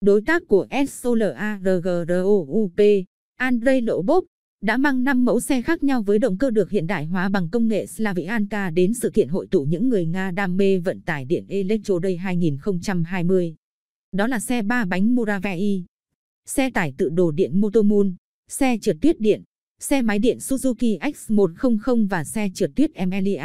đối tác của SOLARGROUP, Andrei Lobov, đã mang 5 mẫu xe khác nhau với động cơ được hiện đại hóa bằng công nghệ Slavianka đến sự kiện hội tụ những người Nga đam mê vận tải điện Electro Day 2020. Đó là xe ba bánh Muravei, xe tải tự đồ điện Motomun, xe trượt tuyết điện, xe máy điện Suzuki X100 và xe trượt tuyết Emelia.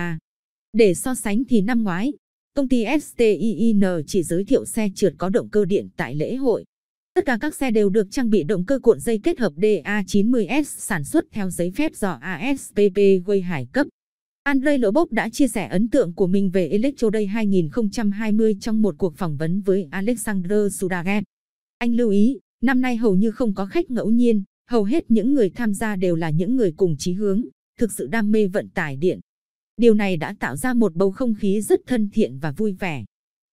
Để so sánh thì năm ngoái, công ty STIN chỉ giới thiệu xe trượt có động cơ điện tại lễ hội. Tất cả các xe đều được trang bị động cơ cuộn dây kết hợp DA90S sản xuất theo giấy phép do ASPP Way Hải cấp. Andrei Lobov đã chia sẻ ấn tượng của mình về Electro Day 2020 trong một cuộc phỏng vấn với Alexander Sudarev. Anh lưu ý, năm nay hầu như không có khách ngẫu nhiên, hầu hết những người tham gia đều là những người cùng chí hướng, thực sự đam mê vận tải điện. Điều này đã tạo ra một bầu không khí rất thân thiện và vui vẻ.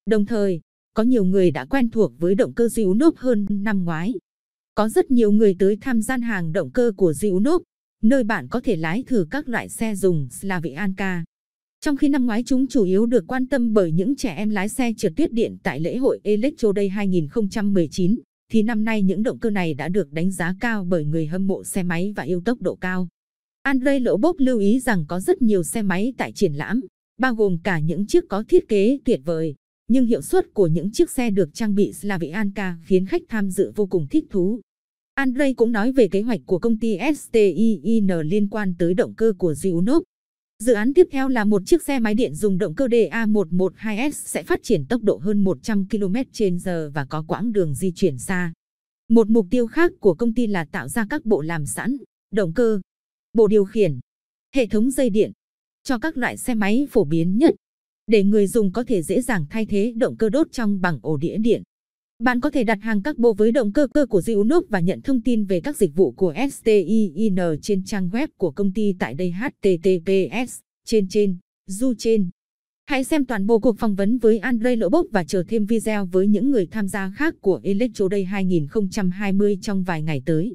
Đồng thời, có nhiều người đã quen thuộc với động cơ nốt hơn năm ngoái. Có rất nhiều người tới thăm gian hàng động cơ của nốt, nơi bạn có thể lái thử các loại xe dùng anka. Trong khi năm ngoái chúng chủ yếu được quan tâm bởi những trẻ em lái xe trượt tuyết điện tại lễ hội Electro Day 2019, thì năm nay những động cơ này đã được đánh giá cao bởi người hâm mộ xe máy và yêu tốc độ cao. Andrei Lộ lưu ý rằng có rất nhiều xe máy tại triển lãm, bao gồm cả những chiếc có thiết kế tuyệt vời, nhưng hiệu suất của những chiếc xe được trang bị Slavianka khiến khách tham dự vô cùng thích thú. Andrei cũng nói về kế hoạch của công ty STIN liên quan tới động cơ của Zyunov. Dự án tiếp theo là một chiếc xe máy điện dùng động cơ DA112S sẽ phát triển tốc độ hơn 100 km/h và có quãng đường di chuyển xa. Một mục tiêu khác của công ty là tạo ra các bộ làm sẵn, động cơ, bộ điều khiển, hệ thống dây điện cho các loại xe máy phổ biến nhất để người dùng có thể dễ dàng thay thế động cơ đốt trong bằng ổ đĩa điện. Bạn có thể đặt hàng các bộ với động cơ cơ của Zyunov và nhận thông tin về các dịch vụ của STIN trên trang web của công ty tại đây https trên trên du trên. Hãy xem toàn bộ cuộc phỏng vấn với Andrei Lobov và chờ thêm video với những người tham gia khác của Electroday 2020 trong vài ngày tới.